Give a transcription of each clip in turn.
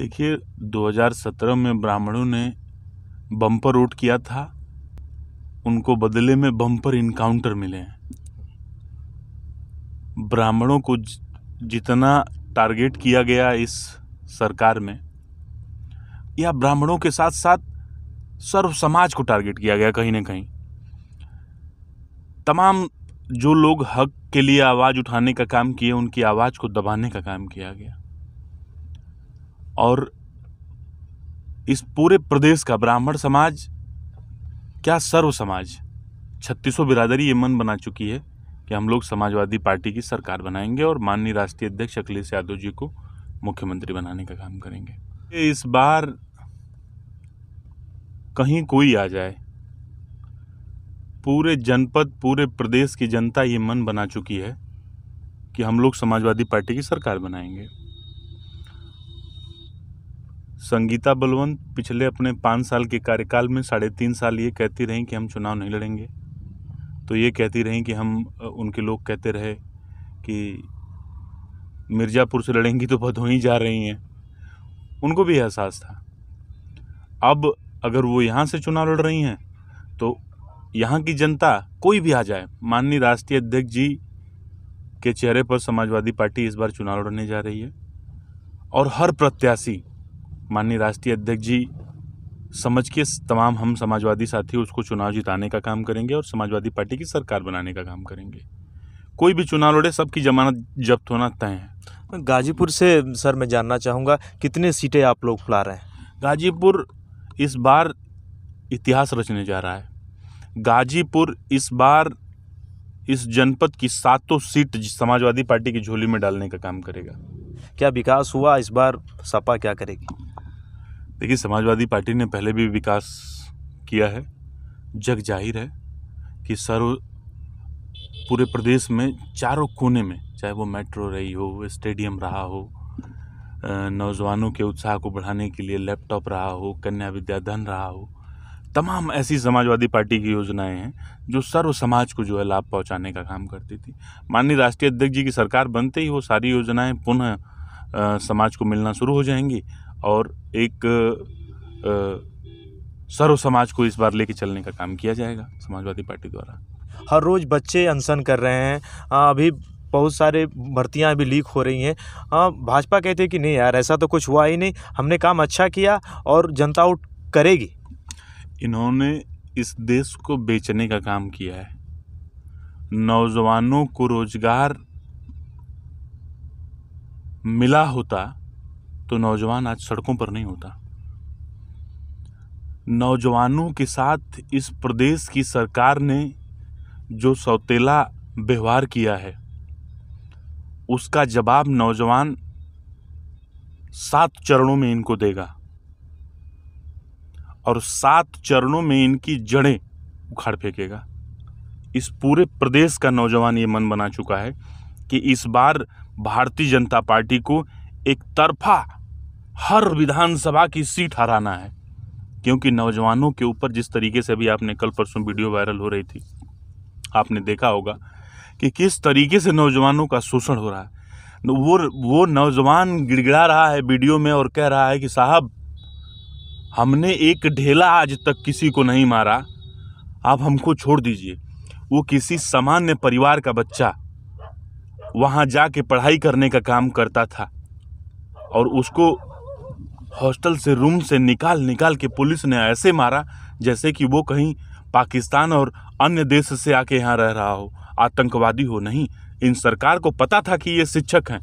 देखिए 2017 में ब्राह्मणों ने बम्पर वोट किया था उनको बदले में बम्पर इनकाउंटर मिले हैं ब्राह्मणों को जितना टारगेट किया गया इस सरकार में या ब्राह्मणों के साथ साथ सर्व समाज को टारगेट किया गया कहीं ना कहीं तमाम जो लोग हक के लिए आवाज़ उठाने का काम किए उनकी आवाज़ को दबाने का काम किया गया और इस पूरे प्रदेश का ब्राह्मण समाज क्या सर्व समाज छत्तीसों बिरादरी ये मन बना चुकी है कि हम लोग समाजवादी पार्टी की सरकार बनाएंगे और माननीय राष्ट्रीय अध्यक्ष अखिलेश यादव जी को मुख्यमंत्री बनाने का काम करेंगे इस बार कहीं कोई आ जाए पूरे जनपद पूरे प्रदेश की जनता ये मन बना चुकी है कि हम लोग समाजवादी पार्टी की सरकार बनाएंगे संगीता बलवंत पिछले अपने पाँच साल के कार्यकाल में साढ़े तीन साल ये कहती रहीं कि हम चुनाव नहीं लड़ेंगे तो ये कहती रहीं कि हम उनके लोग कहते रहे कि मिर्ज़ापुर से लड़ेंगी तो भदोही जा रही हैं उनको भी एहसास था अब अगर वो यहाँ से चुनाव लड़ रही हैं तो यहाँ की जनता कोई भी आ जाए माननीय राष्ट्रीय अध्यक्ष जी के चेहरे पर समाजवादी पार्टी इस बार चुनाव लड़ने जा रही है और हर प्रत्याशी माननीय राष्ट्रीय अध्यक्ष जी समझ के तमाम हम समाजवादी साथी उसको चुनाव जिताने का काम करेंगे और समाजवादी पार्टी की सरकार बनाने का काम करेंगे कोई भी चुनाव लड़े सबकी जमानत जब्त होना तय है गाजीपुर से सर मैं जानना चाहूँगा कितने सीटें आप लोग फुला रहे हैं गाजीपुर इस बार इतिहास रचने जा रहा है गाजीपुर इस बार इस जनपद की सातों सीट समाजवादी पार्टी की झोली में डालने का काम करेगा क्या विकास हुआ इस बार सपा क्या करेगी देखिए समाजवादी पार्टी ने पहले भी विकास किया है जग जाहिर है कि सर्व पूरे प्रदेश में चारों कोने में चाहे वो मेट्रो रही हो स्टेडियम रहा हो नौजवानों के उत्साह को बढ़ाने के लिए लैपटॉप रहा हो कन्या विद्याधन रहा हो तमाम ऐसी समाजवादी पार्टी की योजनाएं हैं जो सर्व समाज को जो है लाभ पहुंचाने का काम करती थी माननीय राष्ट्रीय अध्यक्ष जी की सरकार बनते ही वो सारी योजनाएं पुनः समाज को मिलना शुरू हो जाएंगी और एक सर्व समाज को इस बार लेके चलने का काम किया जाएगा समाजवादी पार्टी द्वारा हर रोज़ बच्चे अनशन कर रहे हैं अभी बहुत सारे भर्तियां अभी लीक हो रही हैं भाजपा कहते हैं कि नहीं यार ऐसा तो कुछ हुआ ही नहीं हमने काम अच्छा किया और जनता उठ करेगी इन्होंने इस देश को बेचने का काम किया है नौजवानों को रोजगार मिला होता तो नौजवान आज सड़कों पर नहीं होता नौजवानों के साथ इस प्रदेश की सरकार ने जो सौतेला व्यवहार किया है उसका जवाब नौजवान सात चरणों में इनको देगा और सात चरणों में इनकी जड़ें उखाड़ फेंकेगा इस पूरे प्रदेश का नौजवान ये मन बना चुका है कि इस बार भारतीय जनता पार्टी को एक तरफा हर विधानसभा की सीट हराना है क्योंकि नौजवानों के ऊपर जिस तरीके से अभी आपने कल परसों वीडियो वायरल हो रही थी आपने देखा होगा कि किस तरीके से नौजवानों का शोषण हो रहा है वो वो नौजवान गिड़गिड़ा रहा है वीडियो में और कह रहा है कि साहब हमने एक ढेला आज तक किसी को नहीं मारा आप हमको छोड़ दीजिए वो किसी सामान्य परिवार का बच्चा वहाँ जाके पढ़ाई करने का काम करता था और उसको हॉस्टल से रूम से निकाल निकाल के पुलिस ने ऐसे मारा जैसे कि वो कहीं पाकिस्तान और अन्य देश से आके यहाँ रह रहा हो आतंकवादी हो नहीं इन सरकार को पता था कि ये शिक्षक हैं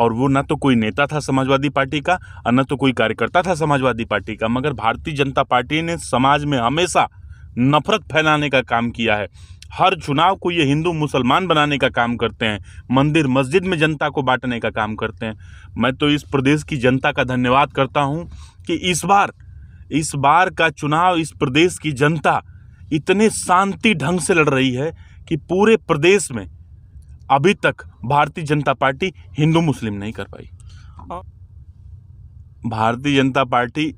और वो ना तो कोई नेता था समाजवादी पार्टी का और न तो कोई कार्यकर्ता था समाजवादी पार्टी का मगर भारतीय जनता पार्टी ने समाज में हमेशा नफरत फैलाने का काम किया है हर चुनाव को ये हिंदू मुसलमान बनाने का काम करते हैं मंदिर मस्जिद में जनता को बांटने का काम करते हैं मैं तो इस प्रदेश की जनता का धन्यवाद करता हूँ कि इस बार इस बार का चुनाव इस प्रदेश की जनता इतने शांति ढंग से लड़ रही है कि पूरे प्रदेश में अभी तक भारतीय जनता पार्टी हिंदू मुस्लिम नहीं कर पाई भारतीय जनता पार्टी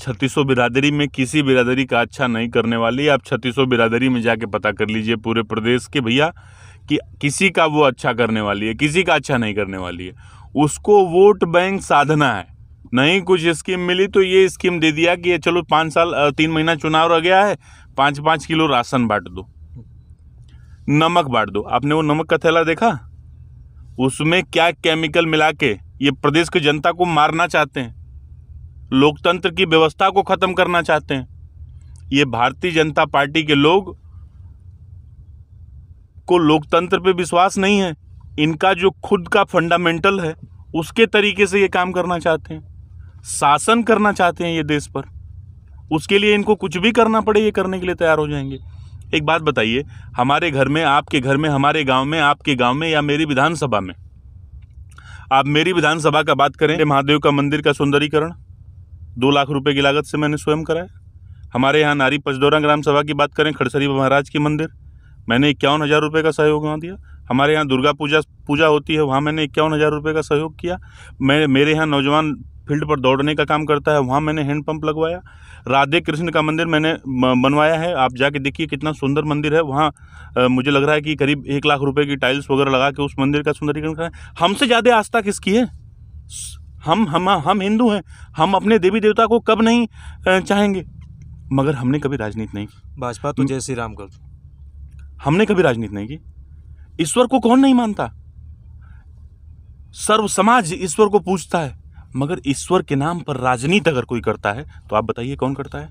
छत्तीसों बिरादरी में किसी बिरादरी का अच्छा नहीं करने वाली आप छत्तीसों बिरादरी में जाके पता कर लीजिए पूरे प्रदेश के भैया कि किसी का वो अच्छा करने वाली है किसी का अच्छा नहीं करने वाली है उसको वोट बैंक साधना है नहीं कुछ स्कीम मिली तो ये स्कीम दे दिया कि ये चलो पाँच साल तीन महीना चुनाव रह गया है पाँच पाँच किलो राशन बांट दो नमक बांट दो आपने वो नमक का थैला देखा उसमें क्या केमिकल मिला के ये प्रदेश की जनता को मारना चाहते हैं लोकतंत्र की व्यवस्था को ख़त्म करना चाहते हैं ये भारतीय जनता पार्टी के लोग को लोकतंत्र पे विश्वास नहीं है इनका जो खुद का फंडामेंटल है उसके तरीके से ये काम करना चाहते हैं शासन करना चाहते हैं ये देश पर उसके लिए इनको कुछ भी करना पड़े ये करने के लिए तैयार हो जाएंगे एक बात बताइए हमारे घर में आपके घर में हमारे गांव में आपके गांव में या मेरी विधानसभा में आप मेरी विधानसभा का बात करें महादेव का मंदिर का सुंदरीकरण दो लाख रुपए की लागत से मैंने स्वयं कराया हमारे यहाँ नारी पचदौरा ग्राम सभा की बात करें खड़सरी महाराज के मंदिर मैंने इक्यावन हज़ार रुपये का सहयोग वहाँ दिया हमारे यहाँ दुर्गा पूजा पूजा होती है वहाँ मैंने इक्यावन हज़ार रुपये का सहयोग किया मैं मेरे यहाँ नौजवान फील्ड पर दौड़ने का काम करता है वहाँ मैंने हैंड पंप लगवाया राधे कृष्ण का मंदिर मैंने बनवाया है आप जाके देखिए कितना सुंदर मंदिर है वहाँ मुझे लग रहा है कि करीब एक लाख रुपये की टाइल्स वगैरह लगा के उस मंदिर का सुंदरीकरण कराएं हमसे ज़्यादा आस्था किसकी है हम हम हम हिंदू हैं हम अपने देवी देवता को कब नहीं चाहेंगे मगर हमने कभी राजनीति नहीं की भाजपा तो जय श्री राम कर हमने कभी राजनीति नहीं की ईश्वर को कौन नहीं मानता सर्व समाज ईश्वर को पूछता है मगर ईश्वर के नाम पर राजनीति अगर कोई करता है तो आप बताइए कौन करता है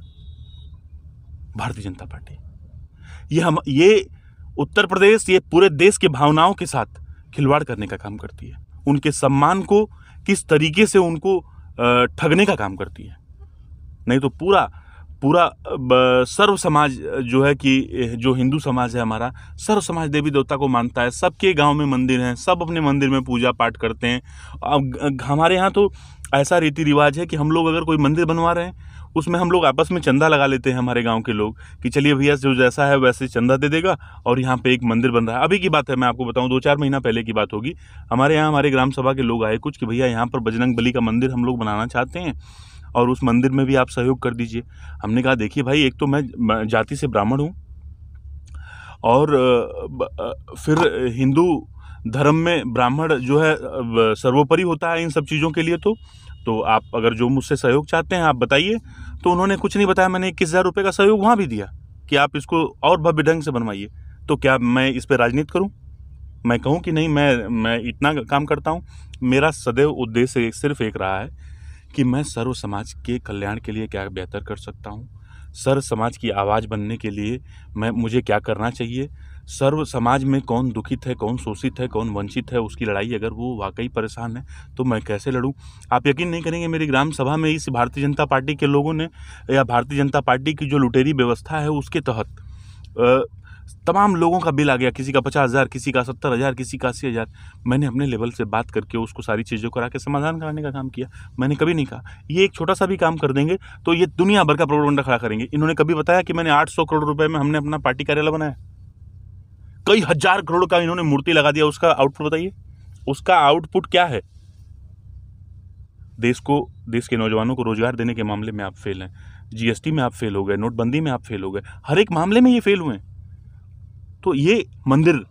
भारतीय जनता पार्टी ये हम ये उत्तर प्रदेश ये पूरे देश की भावनाओं के साथ खिलवाड़ करने का काम करती है उनके सम्मान को किस तरीके से उनको ठगने का काम करती है नहीं तो पूरा पूरा सर्व समाज जो है कि जो हिंदू समाज है हमारा सर्व समाज देवी देवता को मानता है सबके गांव में मंदिर हैं सब अपने मंदिर में पूजा पाठ करते हैं अब हमारे यहाँ तो ऐसा रीति रिवाज है कि हम लोग अगर कोई मंदिर बनवा रहे हैं उसमें हम लोग आपस में चंदा लगा लेते हैं हमारे गांव के लोग कि चलिए भैया जो जैसा है वैसे चंदा दे देगा और यहाँ पे एक मंदिर बन रहा है अभी की बात है मैं आपको बताऊँ दो चार महीना पहले की बात होगी हमारे यहाँ हमारे ग्राम सभा के लोग आए कुछ कि भैया यहाँ पर बजरंग बली का मंदिर हम लोग बनाना चाहते हैं और उस मंदिर में भी आप सहयोग कर दीजिए हमने कहा देखिए भाई एक तो मैं जाति से ब्राह्मण हूँ और फिर हिंदू धर्म में ब्राह्मण जो है सर्वोपरि होता है इन सब चीज़ों के लिए तो तो आप अगर जो मुझसे सहयोग चाहते हैं आप बताइए तो उन्होंने कुछ नहीं बताया मैंने इक्कीस हज़ार रुपये का सहयोग वहाँ भी दिया कि आप इसको और भव्य ढंग से बनवाइए तो क्या मैं इस पर राजनीति करूँ मैं कहूँ कि नहीं मैं मैं इतना काम करता हूँ मेरा सदैव उद्देश्य सिर्फ एक रहा है कि मैं सर्व समाज के कल्याण के लिए क्या बेहतर कर सकता हूँ सर्व समाज की आवाज़ बनने के लिए मैं मुझे क्या करना चाहिए सर्व समाज में कौन दुखित है कौन शोषित है कौन वंचित है उसकी लड़ाई अगर वो वाकई परेशान है तो मैं कैसे लड़ूँ आप यकीन नहीं करेंगे मेरी ग्राम सभा में इस भारतीय जनता पार्टी के लोगों ने या भारतीय जनता पार्टी की जो लुटेरी व्यवस्था है उसके तहत तमाम लोगों का बिल आ गया किसी का पचास हज़ार किसी का सत्तर हज़ार किसी का अस्सी हज़ार मैंने अपने लेवल से बात करके उसको सारी चीज़ों करा के समाधान कराने का काम किया मैंने कभी नहीं कहा ये एक छोटा सा भी काम कर देंगे तो ये दुनिया भर का प्रोडोंडा खड़ा करेंगे इन्होंने कभी बताया कि मैंने आठ सौ करोड़ रुपये में हमने अपना पार्टी कार्यालय बनाया कई हजार करोड़ का इन्होंने मूर्ति लगा दिया उसका आउटपुट बताइए उसका आउटपुट क्या है देश को देश के नौजवानों को रोजगार देने के मामले में आप फेल हैं जीएसटी में आप फेल हो गए नोटबंदी में आप फेल हो गए हर एक मामले में ये फेल हुए तो ये मंदिर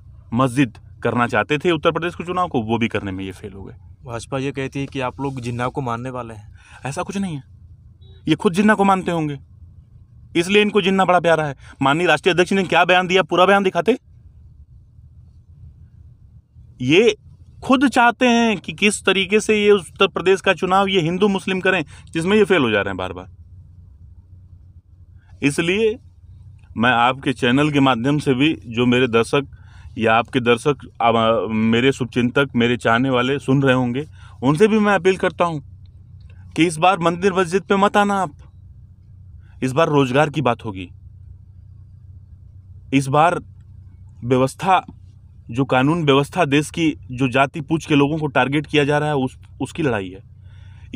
मस्जिद करना चाहते थे उत्तर प्रदेश के चुनाव को वो भी करने में ये फेल हो गए भाजपा ये कहती है कि आप लोग जिन्ना को मानने वाले हैं ऐसा कुछ नहीं है ये खुद जिन्ना को मानते होंगे इसलिए इनको जिन्ना बड़ा प्यारा है माननीय राष्ट्रीय अध्यक्ष ने क्या बयान दिया पूरा बयान दिखाते ये खुद चाहते हैं कि किस तरीके से ये उत्तर प्रदेश का चुनाव ये हिंदू मुस्लिम करें जिसमें ये फेल हो जा रहे हैं बार बार इसलिए मैं आपके चैनल के माध्यम से भी जो मेरे दर्शक या आपके दर्शक आप, मेरे शुभचिंतक मेरे चाहने वाले सुन रहे होंगे उनसे भी मैं अपील करता हूँ कि इस बार मंदिर मस्जिद पे मत आना आप इस बार रोजगार की बात होगी इस बार व्यवस्था जो कानून व्यवस्था देश की जो जाति पूछ के लोगों को टारगेट किया जा रहा है उस उसकी लड़ाई है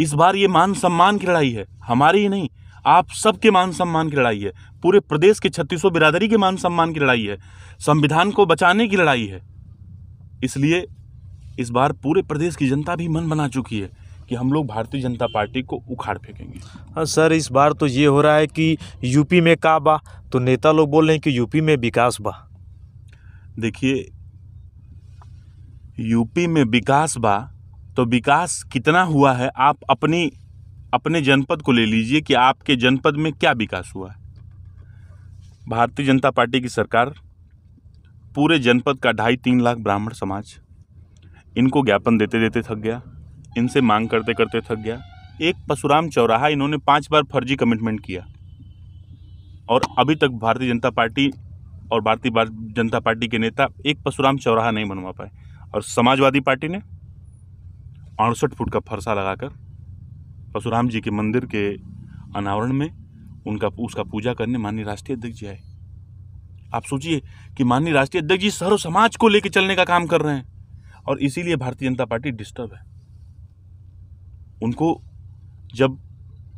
इस बार ये मान सम्मान की लड़ाई है हमारी ही नहीं आप सबके मान सम्मान की लड़ाई है पूरे प्रदेश के छत्तीसों बिरादरी के मान सम्मान की लड़ाई है संविधान को बचाने की लड़ाई है इसलिए इस बार पूरे प्रदेश की जनता भी मन बना चुकी है कि हम लोग भारतीय जनता पार्टी को उखाड़ फेंकेंगे हाँ सर इस बार तो ये हो रहा है कि यूपी में का बा तो नेता लोग बोल रहे हैं कि यूपी में विकास बा देखिए यूपी में विकास बा तो विकास कितना हुआ है आप अपनी अपने जनपद को ले लीजिए कि आपके जनपद में क्या विकास हुआ है भारतीय जनता पार्टी की सरकार पूरे जनपद का ढाई तीन लाख ब्राह्मण समाज इनको ज्ञापन देते देते थक गया इनसे मांग करते करते थक गया एक पशुराम चौराहा इन्होंने पांच बार फर्जी कमिटमेंट किया और अभी तक भारतीय जनता पार्टी और भारतीय जनता पार्टी के नेता एक पशुराम चौराहा नहीं बनवा पाए और समाजवादी पार्टी ने अड़सठ फुट का फरसा लगाकर परशुराम जी के मंदिर के अनावरण में उनका उसका पूजा करने माननीय राष्ट्रीय अध्यक्ष जी आए आप सोचिए कि माननीय राष्ट्रीय अध्यक्ष जी सर्व समाज को लेकर चलने का काम कर रहे हैं और इसीलिए भारतीय जनता पार्टी डिस्टर्ब है उनको जब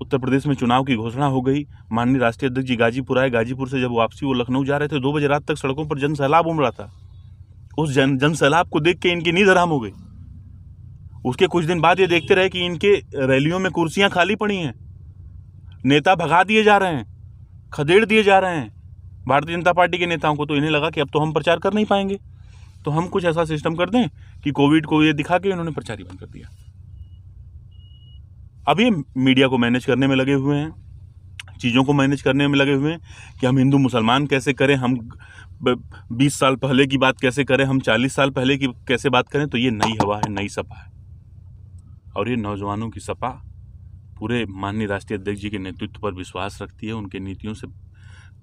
उत्तर प्रदेश में चुनाव की घोषणा हो गई माननीय राष्ट्रीय अध्यक्ष जी गाजीपुर आए गाजीपुर से जब वापसी वो लखनऊ जा रहे थे दो बजे रात तक सड़कों पर जन सैलाब उमड़ा था उस जन जन सैलाब को देख के इनकी नींद हराम हो गई उसके कुछ दिन बाद ये देखते रहे कि इनके रैलियों में कुर्सियां खाली पड़ी हैं नेता भगा दिए जा रहे हैं खदेड़ दिए जा रहे हैं भारतीय जनता पार्टी के नेताओं को तो इन्हें लगा कि अब तो हम प्रचार कर नहीं पाएंगे तो हम कुछ ऐसा सिस्टम कर दें कि कोविड को ये दिखा के इन्होंने प्रचार ही बंद कर दिया अब ये मीडिया को मैनेज करने में लगे हुए हैं चीज़ों को मैनेज करने में लगे हुए हैं कि हम हिंदू मुसलमान कैसे करें हम 20 साल पहले की बात कैसे करें हम 40 साल पहले की कैसे बात करें तो ये नई हवा है नई सपा है और ये नौजवानों की सपा पूरे माननीय राष्ट्रीय अध्यक्ष जी के नेतृत्व पर विश्वास रखती है उनके नीतियों से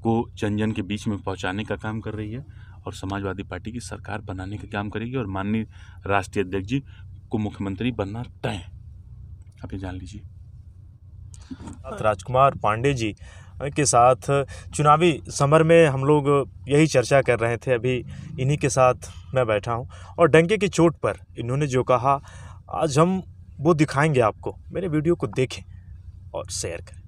को जन जन के बीच में पहुंचाने का काम कर रही है और समाजवादी पार्टी की सरकार बनाने का काम करेगी और माननीय राष्ट्रीय अध्यक्ष जी को मुख्यमंत्री बनना तय आप ये जान लीजिए राजकुमार पांडे जी के साथ चुनावी समर में हम लोग यही चर्चा कर रहे थे अभी इन्हीं के साथ मैं बैठा हूं और डंके की चोट पर इन्होंने जो कहा आज हम वो दिखाएंगे आपको मेरे वीडियो को देखें और शेयर करें